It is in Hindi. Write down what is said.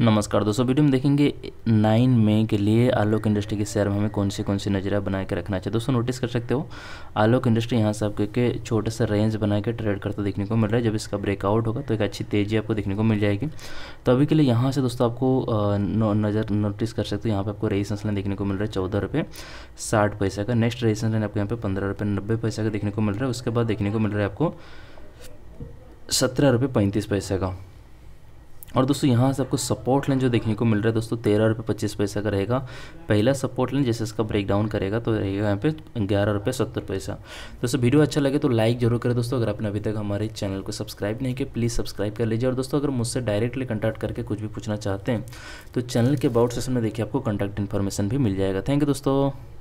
नमस्कार दोस्तों वीडियो में देखेंगे नाइन मई के लिए आलोक इंडस्ट्री के शेयर में हमें कौन सी कौन सी नजरिया बना के रखना चाहिए दोस्तों नोटिस कर सकते हो आलोक इंडस्ट्री यहाँ से आपको एक छोटे से रेंज बना के ट्रेड करता देखने को मिल रहा है जब इसका ब्रेकआउट होगा तो एक अच्छी तेजी आपको देखने को मिल जाएगी तो अभी के लिए यहाँ से दोस्तों आपको नज़र नोटिस कर सकते हो यहाँ पर आपको रेजिस्टेंस लाइन देखने को मिल रहा है चौदह रुपये साठ पैसा का नेक्स्ट रेजिस्टेंस लाइन आपको यहाँ पर पंद्रह रुपये नब्बे पैसा का देखने को मिल रहा है उसके बाद देखने को मिल रहा है आपको सत्रह रुपये पैंतीस पैसे का और दोस्तों यहाँ से आपको सपोर्ट लाइन जो देखने को मिल रहा है दोस्तों तेरह रुपये पच्चीस पैसा का रहेगा पहला सपोर्ट लाइन जैसे इसका ब्रेक डाउन करेगा तो रहेगा यहाँ पे ग्यारह रुपये सत्तर पैसा दोस्तों वीडियो अच्छा लगे तो लाइक जरूर करें दोस्तों अगर आपने अभी तक हमारे चैनल को सब्सक्राइब नहीं किया प्लीज़ सब्सक्राइब कर लीजिए और दोस्तों अगर मुझसे डायरेक्टली कंटैक्ट करके कुछ भी पूछना चाहते हैं तो चैनल के अबाउट सेशन में देखिए आपको कॉन्टैक्ट इन्फॉर्मेशन भी मिल जाएगा थैंक यू दोस्तों